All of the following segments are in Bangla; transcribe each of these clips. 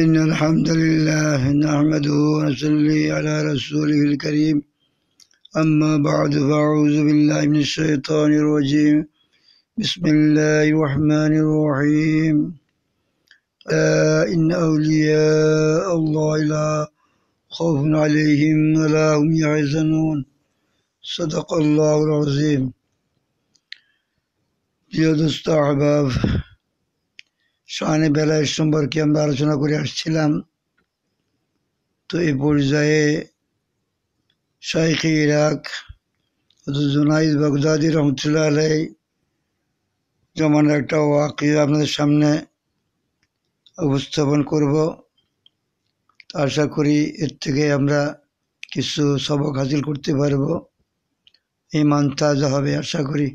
إن الحمد لله نحمده ونصلي على رسوله الكريم أما بعد فأعوذ بالله من الشيطان الرجيم بسم الله الرحمن الرحيم إن أولياء الله لا خوف عليهم ولا هم يحزنون صدق الله العظيم يا دوست أحباب শাহানি বেলায় সম্পর্কে আমরা আলোচনা করে আসছিলাম তো এই পর্যায়ে শাইখ ইরাক জুনাইদ বাগদাদি রহমতুল্লাহ আলাই যেমন একটা ওয়াকি আপনাদের সামনে উপস্থাপন করব আশা করি এর থেকে আমরা কিছু সবক হাসিল করতে পারব মান তাজা হবে আশা করি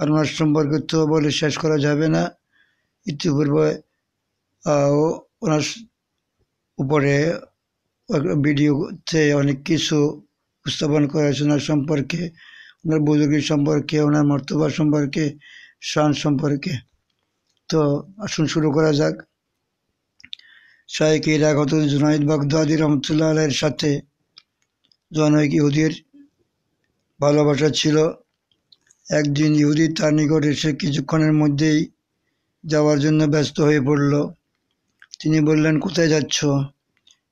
আর ওনার সম্পর্কে তো বলে শেষ করা যাবে না ইতিপূর্বে ওনার উপরে ভিডিওতে অনেক কিছু উপস্থাপন করেছে ওনার সম্পর্কে ওনার বুজুর্গি সম্পর্কে ওনার মর্তবা সম্পর্কে সান সম্পর্কে তো আসুন শুরু করা যাক শাহেক ইরাগত জুনাইদ বাগদাদি রহমতুল্লাহ আলের সাথে জনৈক ইহুদির ভালোবাসা ছিল একদিন ইহুদি তার নিকট এসে কিছুক্ষণের মধ্যেই যাওয়ার জন্য ব্যস্ত হয়ে পড়ল তিনি বললেন কোথায় যাচ্ছ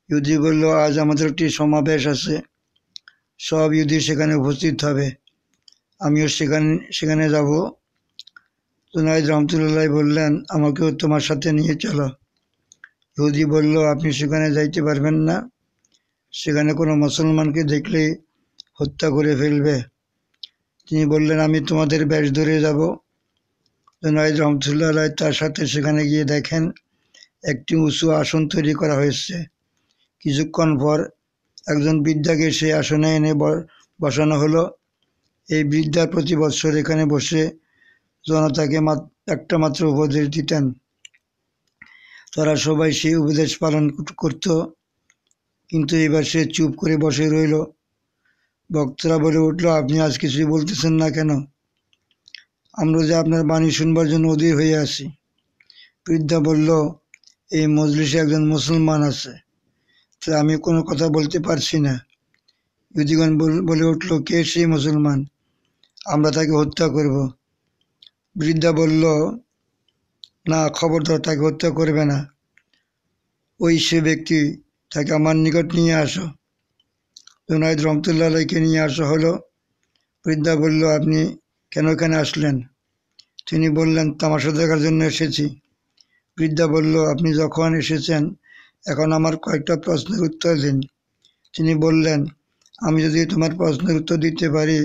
ইহুদি বলল আজ আমাদের একটি সমাবেশ আছে সব ইহুদি সেখানে উপস্থিত হবে আমিও সেখানে সেখানে যাব জুনাইদ রহমতুল্লাহ বললেন আমাকেও তোমার সাথে নিয়ে চলো ইহুদি বলল আপনি সেখানে যাইতে পারবেন না সেখানে কোনো মুসলমানকে দেখলেই হত্যা করে ফেলবে তিনি বললেন আমি তোমাদের ব্যাস ধরে যাব জনায় রহমতুল্লাহ রায় তার সাথে সেখানে গিয়ে দেখেন একটি উঁচু আসন তৈরি করা হয়েছে কিছুক্ষণ পর একজন বৃদ্ধাকে সেই আসনে এনে বসানো হলো এই বৃদ্ধার প্রতি বছর এখানে বসে জনতাকে একটা মাত্র উপদেশ দিতেন তারা সবাই সেই উপদেশ পালন করত কিন্তু এবার সে চুপ করে বসে রইল ভক্তরা বলে উঠল আপনি আজ কিছুই বলতেছেন না কেন আমরা যে আপনার বাণী শুনবার জন্য অধীর হয়ে আছি বৃদ্ধা বলল এই মজলিসে একজন মুসলমান আছে তো আমি কোনো কথা বলতে পারছি না ইহুদিগণ বলে উঠল কে সেই মুসলমান আমরা তাকে হত্যা করব বৃদ্ধা বলল না খবরদার তাকে হত্যা করবে না ওই সে ব্যক্তি তাকে আমার নিকট নিয়ে আসো জোনায়দ রহমতুল্লাহকে নিয়ে আসা হলো বৃদ্ধা বলল আপনি কেন এখানে আসলেন তিনি বললেন তামাশা দেখার জন্য এসেছি বৃদ্ধা বলল আপনি যখন এসেছেন এখন আমার কয়েকটা প্রশ্নের উত্তর দিন তিনি বললেন আমি যদি তোমার প্রশ্নের উত্তর দিতে পারি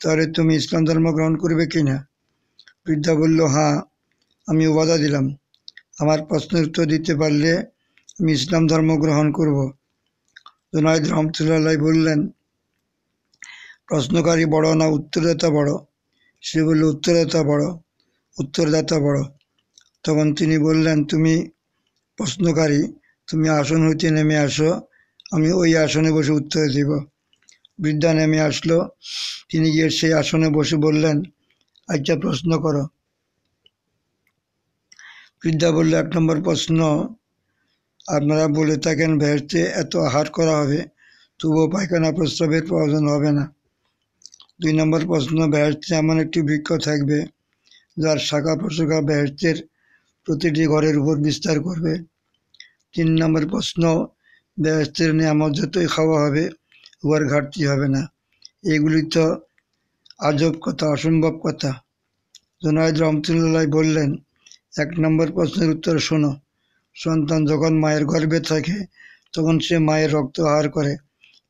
তাহলে তুমি ইসলাম ধর্ম গ্রহণ করবে কি না বৃদ্ধা বলল হ্যাঁ আমি ওবাদা দিলাম আমার প্রশ্নের উত্তর দিতে পারলে আমি ইসলাম ধর্ম গ্রহণ করব জোনায়দ রহমতুল্লাহ বললেন প্রশ্নকারী বড় না উত্তরদাতা বড় সে বলল উত্তরদাতা বড় উত্তরদাতা বড় তখন তিনি বললেন তুমি প্রশ্নকারী তুমি আসন হইতে নেমে আসো আমি ওই আসনে বসে উত্তর দিব বৃদ্ধা নেমে আসলো তিনি গিয়ে সেই আসনে বসে বললেন আচ্ছা প্রশ্ন করো বৃদ্ধা বলল এক নম্বর প্রশ্ন আপনারা বলে থাকেন ভেসতে এত আহার করা হবে তবুও পায়খানা প্রস্রাবের প্রয়োজন হবে না দুই নম্বর প্রশ্ন বেহস্তে এমন একটি বৃক্ষ থাকবে যার শাখা প্রশাখা বেহস্তের প্রতিটি ঘরের উপর বিস্তার করবে তিন নম্বর প্রশ্ন বেহেস্তের নিয়ামত যতই খাওয়া হবে উহার ঘাটতি হবে না এগুলি তো আজব কথা অসম্ভব কথা জোনায়দ রহমতুল্লাহ বললেন এক নম্বর প্রশ্নের উত্তর শোনো সন্তান যখন মায়ের গর্ভে থাকে তখন সে মায়ের রক্ত আহার করে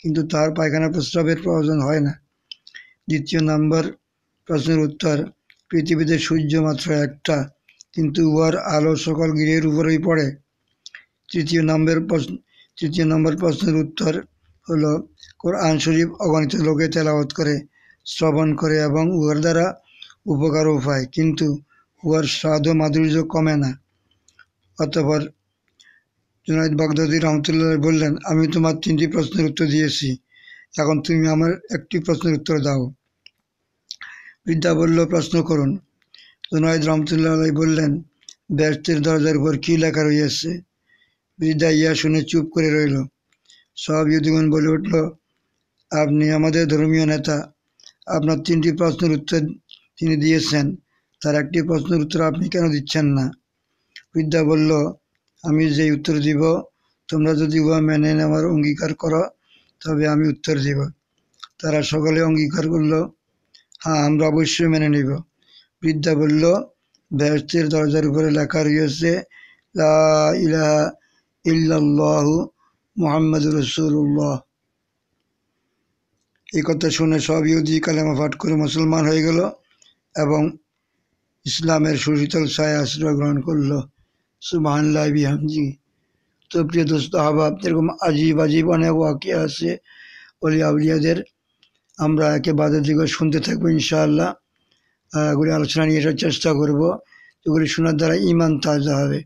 কিন্তু তার পায়খানা প্রস্রাবের প্রয়োজন হয় না দ্বিতীয় নাম্বার প্রশ্নের উত্তর পৃথিবীতে সূর্য মাত্র একটা কিন্তু উহার আলো সকল গৃহের উপরেই পড়ে তৃতীয় নম্বর প্রশ্ন তৃতীয় নম্বর প্রশ্নের উত্তর হল কোরআন শরীফ অগণিত লোকে তেলাওত করে শ্রবণ করে এবং উহার দ্বারা উপকারও পায় কিন্তু উহার স্বাদ ও মাধুর্য কমে না অতপর জুনাইদ বাগদাদি রহমতুল্লাহ বললেন আমি তোমার তিনটি প্রশ্নের উত্তর দিয়েছি এখন তুমি আমার একটি প্রশ্নের উত্তর দাও বৃদ্ধা বলল প্রশ্ন করুন জুনায়দ রহমতুল্লাহ বললেন ব্যস্তের দরজার উপর কী লেখা রয়েছে বৃদ্ধা ইয়া শুনে চুপ করে রইল সব ইউদিগণ বলে উঠল আপনি আমাদের ধর্মীয় নেতা আপনার তিনটি প্রশ্নের উত্তর তিনি দিয়েছেন তার একটি প্রশ্নের উত্তর আপনি কেন দিচ্ছেন না বৃদ্ধা বলল আমি যে উত্তর দিব তোমরা যদি উহা মেনে নেওয়ার অঙ্গীকার করো তবে আমি উত্তর দিব তারা সকলে অঙ্গীকার করল হ্যাঁ আমরা অবশ্যই মেনে নিব বৃদ্ধা বলল ব্যস্তের দরজার উপরে লেখা রয়েছে মোহাম্মদ রসুল্লাহ এই কথা শুনে সব ইউদি কালেমা পাঠ করে মুসলমান হয়ে গেল এবং ইসলামের সুশীতল ছায় আশ্রয় গ্রহণ করল সুবাহান্লাহ বিহামজি তো প্রিয় দোস্ত আহবাব এরকম আজীব আজীব অনেক ওয়াকে আছে অলি আউলিয়াদের আমরা একে বাদের দিকে শুনতে থাকবো ইনশাআল্লাহ এগুলি আলোচনা নিয়ে আসার চেষ্টা করবো এগুলি শোনার দ্বারা ইমান তাজা হবে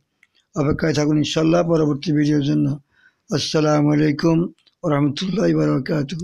অপেক্ষায় থাকুন ইনশাআল্লাহ পরবর্তী ভিডিওর জন্য আসসালামু আলাইকুম রহমতুল্লাহ বারকাতু